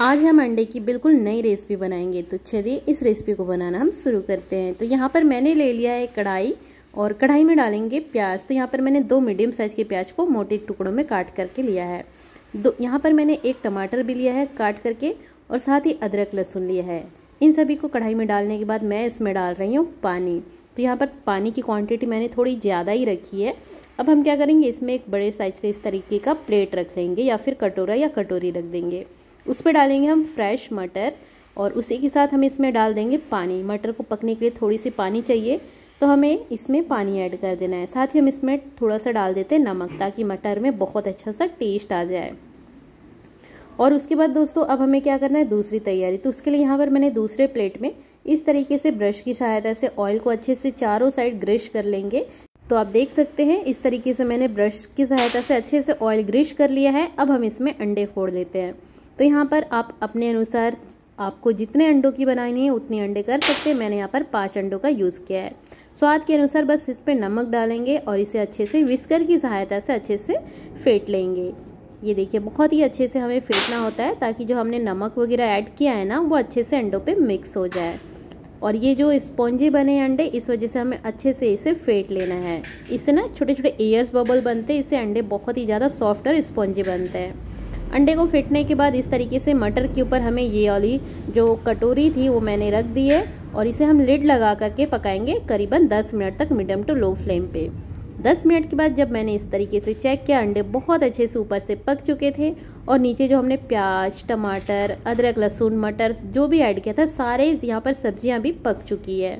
आज हम अंडे की बिल्कुल नई रेसिपी बनाएंगे तो चलिए इस रेसिपी को बनाना हम शुरू करते हैं तो यहाँ पर मैंने ले लिया है कढ़ाई और कढ़ाई में डालेंगे प्याज तो यहाँ पर मैंने दो मीडियम साइज़ के प्याज को मोटे टुकड़ों में काट करके लिया है दो यहाँ पर मैंने एक टमाटर भी लिया है काट करके और साथ ही अदरक लहसुन लिया है इन सभी को कढ़ाई में डालने के बाद मैं इसमें डाल रही हूँ पानी तो यहाँ पर पानी की क्वांटिटी मैंने थोड़ी ज़्यादा ही रखी है अब हम क्या करेंगे इसमें एक बड़े साइज का इस तरीके का प्लेट रख लेंगे या फिर कटोरा या कटोरी रख देंगे उस पर डालेंगे हम फ्रेश मटर और उसी के साथ हम इसमें डाल देंगे पानी मटर को पकने के लिए थोड़ी सी पानी चाहिए तो हमें इसमें पानी ऐड कर देना है साथ ही हम इसमें थोड़ा सा डाल देते हैं नमक ताकि मटर में बहुत अच्छा सा टेस्ट आ जाए और उसके बाद दोस्तों अब हमें क्या करना है दूसरी तैयारी तो उसके लिए यहाँ पर मैंने दूसरे प्लेट में इस तरीके से ब्रश की सहायता से ऑयल को अच्छे से चारों साइड ग्रिश कर लेंगे तो आप देख सकते हैं इस तरीके से मैंने ब्रश की सहायता से अच्छे से ऑयल ग्रिश कर लिया है अब हम इसमें अंडे फोड़ लेते हैं तो यहाँ पर आप अपने अनुसार आपको जितने अंडों की बनानी है उतने अंडे कर सकते हैं मैंने यहाँ पर पाँच अंडों का यूज़ किया है स्वाद के अनुसार बस इस पर नमक डालेंगे और इसे अच्छे से विस्कर की सहायता से अच्छे से फेंट लेंगे ये देखिए बहुत ही अच्छे से हमें फेंटना होता है ताकि जो हमने नमक वगैरह ऐड किया है ना वो अच्छे से अंडों पे मिक्स हो जाए और ये जो स्पॉन्जी बने अंडे इस वजह से हमें अच्छे से इसे फेंट लेना है इससे ना छोटे छोटे एयर्स बबल बनते हैं इससे अंडे बहुत ही ज़्यादा सॉफ्ट और स्पॉन्जी बनते हैं अंडे को फेंटने के बाद इस तरीके से मटर के ऊपर हमें ये वाली जो कटोरी थी वो मैंने रख दी है और इसे हम लिड लगा करके पकाएंगे करीबन 10 मिनट तक मीडियम टू लो फ्लेम पे 10 मिनट के बाद जब मैंने इस तरीके से चेक किया अंडे बहुत अच्छे से ऊपर से पक चुके थे और नीचे जो हमने प्याज टमाटर अदरक लहसुन मटर जो भी ऐड किया था सारे यहाँ पर सब्जियाँ भी पक चुकी है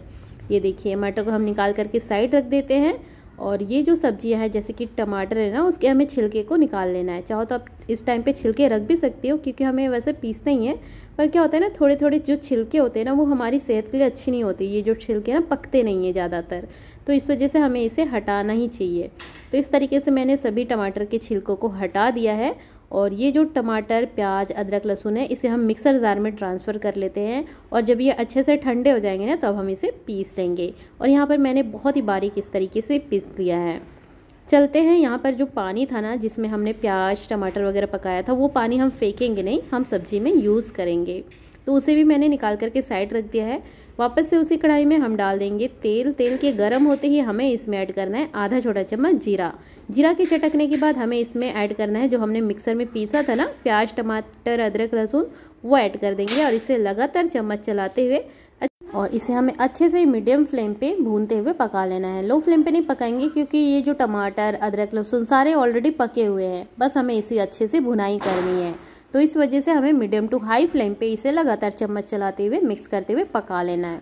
ये देखिए मटर को हम निकाल करके साइड रख देते हैं और ये जो सब्जियां हैं जैसे कि टमाटर है ना उसके हमें छिलके को निकाल लेना है चाहो तो आप इस टाइम पे छिलके रख भी सकते हो क्योंकि हमें वैसे पीसना ही है पर क्या होता है ना थोड़े थोड़े जो छिलके होते हैं ना वो हमारी सेहत के लिए अच्छी नहीं होती ये जो छिलके ना पकते नहीं हैं ज़्यादातर तो इस वजह से हमें इसे हटाना ही चाहिए तो इस तरीके से मैंने सभी टमाटर के छिलकों को हटा दिया है और ये जो टमाटर प्याज अदरक लहसुन है इसे हम मिक्सर जार में ट्रांसफ़र कर लेते हैं और जब ये अच्छे से ठंडे हो जाएंगे ना तब हम इसे पीस लेंगे और यहाँ पर मैंने बहुत ही बारीक इस तरीके से पीस लिया है चलते हैं यहाँ पर जो पानी था ना जिसमें हमने प्याज टमाटर वगैरह पकाया था वो पानी हम फेंकेंगे नहीं हम सब्ज़ी में यूज़ करेंगे तो उसे भी मैंने निकाल करके साइड रख दिया है वापस से उसी कढ़ाई में हम डाल देंगे तेल तेल के गर्म होते ही हमें इसमें ऐड करना है आधा छोटा चम्मच जीरा जीरा के चटकने के बाद हमें इसमें ऐड करना है जो हमने मिक्सर में पीसा था ना प्याज टमाटर अदरक लहसुन वो ऐड कर देंगे और इसे लगातार चम्मच चलाते हुए और इसे हमें अच्छे से मीडियम फ्लेम पे भूनते हुए पका लेना है लो फ्लेम पे नहीं पकाएंगे क्योंकि ये जो टमाटर अदरक लहसुन सारे ऑलरेडी पके हुए हैं बस हमें इसे अच्छे से भुनाई करनी है तो इस वजह से हमें मीडियम टू हाई फ्लेम पे इसे लगातार चम्मच चलाते हुए मिक्स करते हुए पका लेना है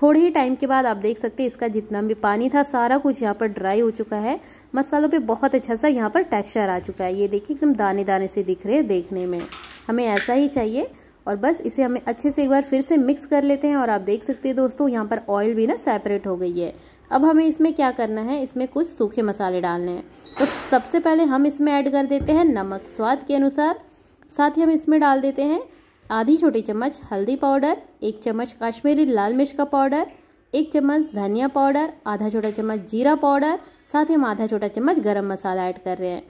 थोड़े ही टाइम के बाद आप देख सकते हैं इसका जितना भी पानी था सारा कुछ यहाँ पर ड्राई हो चुका है मसालों पे बहुत अच्छा सा यहाँ पर टेक्सचर आ चुका है ये देखिए एकदम दाने दाने से दिख रहे हैं देखने में हमें ऐसा ही चाहिए और बस इसे हमें अच्छे से एक बार फिर से मिक्स कर लेते हैं और आप देख सकते हैं दोस्तों यहाँ पर ऑयल भी ना सेपरेट हो गई है अब हमें इसमें क्या करना है इसमें कुछ सूखे मसाले डालने हैं तो सबसे पहले हम इसमें ऐड कर देते हैं नमक स्वाद के अनुसार साथ ही हम इसमें डाल देते हैं आधी छोटी चम्मच हल्दी पाउडर एक चम्मच कश्मीरी लाल मिर्च का पाउडर एक चम्मच धनिया पाउडर आधा छोटा चम्मच जीरा पाउडर साथ ही हम आधा छोटा चम्मच गरम मसाला ऐड कर रहे हैं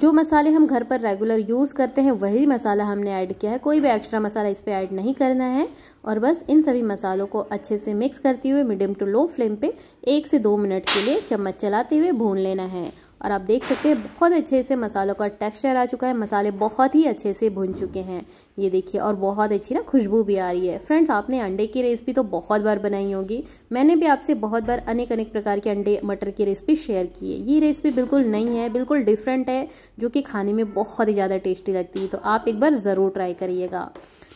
जो मसाले हम घर पर रेगुलर यूज़ करते हैं वही मसाला हमने ऐड किया है कोई भी एक्स्ट्रा मसाला इस पर ऐड नहीं करना है और बस इन सभी मसालों को अच्छे से मिक्स करते हुए मीडियम टू लो फ्लेम पे एक से दो मिनट के लिए चम्मच चलाते हुए भून लेना है और आप देख सकते हैं बहुत अच्छे से मसालों का टेक्सचर आ चुका है मसाले बहुत ही अच्छे से भुन चुके हैं ये देखिए और बहुत अच्छी ना खुशबू भी आ रही है फ्रेंड्स आपने अंडे की रेसिपी तो बहुत बार बनाई होगी मैंने भी आपसे बहुत बार अनेक अनेक प्रकार के अंडे मटर की रेसिपी शेयर की है ये रेसिपी बिल्कुल नई है बिल्कुल डिफरेंट है जो कि खाने में बहुत ही ज़्यादा टेस्टी लगती है तो आप एक बार ज़रूर ट्राई करिएगा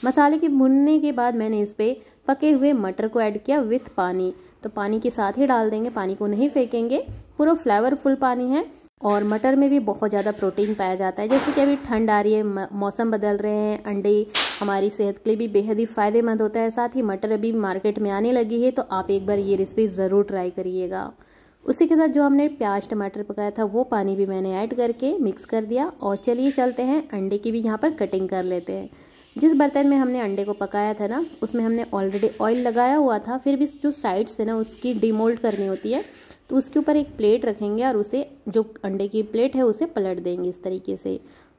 मसाले के भुनने के बाद मैंने इस पर पके हुए मटर को ऐड किया विथ पानी तो पानी के साथ ही डाल देंगे पानी को नहीं फेंकेंगे पूरा फ्लेवरफुल पानी है और मटर में भी बहुत ज़्यादा प्रोटीन पाया जाता है जैसे कि अभी ठंड आ रही है मौसम बदल रहे हैं अंडे हमारी सेहत के लिए भी बेहद ही फ़ायदेमंद होता है साथ ही मटर अभी मार्केट में आने लगी है तो आप एक बार ये रेसिपी ज़रूर ट्राई करिएगा उसी के साथ जो हमने प्याज टमाटर पकाया था वो पानी भी मैंने ऐड करके मिक्स कर दिया और चलिए चलते हैं अंडे की भी यहाँ पर कटिंग कर लेते हैं जिस बर्तन में हमने अंडे को पकाया था ना उसमें हमने ऑलरेडी ऑयल लगाया हुआ था फिर भी जो साइड्स है ना उसकी डिमोल्ड करनी होती है तो उसके ऊपर एक प्लेट रखेंगे और उसे जो अंडे की प्लेट है उसे पलट देंगे इस तरीके से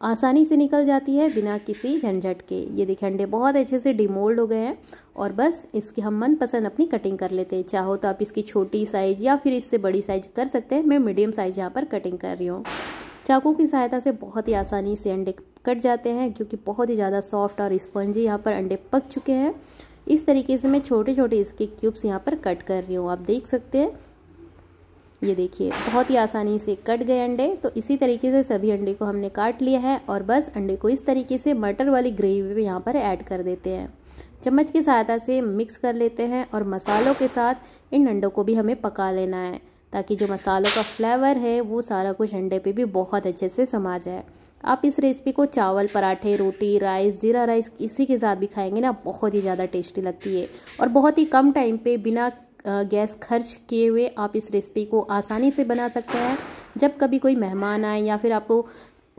आसानी से निकल जाती है बिना किसी झंझट के ये देखिए अंडे बहुत अच्छे से डिमोल्ड हो गए हैं और बस इसकी हम मनपसंद अपनी कटिंग कर लेते हैं चाहो तो आप इसकी छोटी साइज या फिर इससे बड़ी साइज कर सकते हैं मैं मीडियम साइज यहाँ पर कटिंग कर रही हूँ चाकू की सहायता से बहुत ही आसानी से अंडे कट जाते हैं क्योंकि बहुत ही ज़्यादा सॉफ्ट और स्पंजी यहाँ पर अंडे पक चुके हैं इस तरीके से मैं छोटे छोटे इसके क्यूब्स यहाँ पर कट कर रही हूँ आप देख सकते हैं ये देखिए बहुत ही आसानी से कट गए अंडे तो इसी तरीके से सभी अंडे को हमने काट लिया है और बस अंडे को इस तरीके से मटर वाली ग्रेवी में यहाँ पर ऐड कर देते हैं चम्मच की सहायता से मिक्स कर लेते हैं और मसालों के साथ इन अंडों को भी हमें पका लेना है ताकि जो मसालों का फ्लेवर है वो सारा कुछ अंडे पे भी बहुत अच्छे से समा जाए आप इस रेसिपी को चावल पराठे रोटी राइस जीरा राइस इसी के साथ भी खाएंगे ना बहुत ही ज़्यादा टेस्टी लगती है और बहुत ही कम टाइम पे बिना गैस खर्च किए हुए आप इस रेसिपी को आसानी से बना सकते हैं जब कभी कोई मेहमान आए या फिर आपको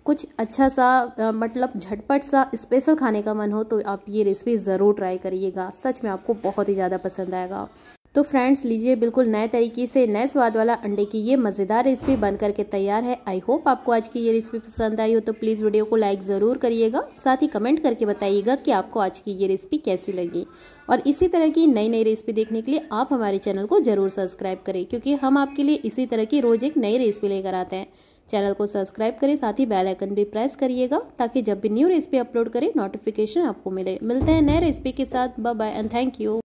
कुछ अच्छा सा मतलब झटपट सा स्पेशल खाने का मन हो तो आप ये रेसिपी ज़रूर ट्राई करिएगा सच में आपको बहुत ही ज़्यादा पसंद आएगा तो फ्रेंड्स लीजिए बिल्कुल नए तरीके से नए स्वाद वाला अंडे की ये मज़ेदार रेसिपी बन करके तैयार है आई होप आपको आज की ये रेसिपी पसंद आई हो तो प्लीज़ वीडियो को लाइक ज़रूर करिएगा साथ ही कमेंट करके बताइएगा कि आपको आज की ये रेसिपी कैसी लगी और इसी तरह की नई नई रेसिपी देखने के लिए आप हमारे चैनल को ज़रूर सब्सक्राइब करें क्योंकि हम आपके लिए इसी तरह की रोज़ एक नई रेसिपी लेकर आते हैं चैनल को सब्सक्राइब करें साथ ही बेल आइकन भी प्रेस करिएगा ताकि जब भी न्यू रेसिपी अपलोड करें नोटिफिकेशन आपको मिले मिलते हैं नए रेसिपी के साथ bye bye and thank you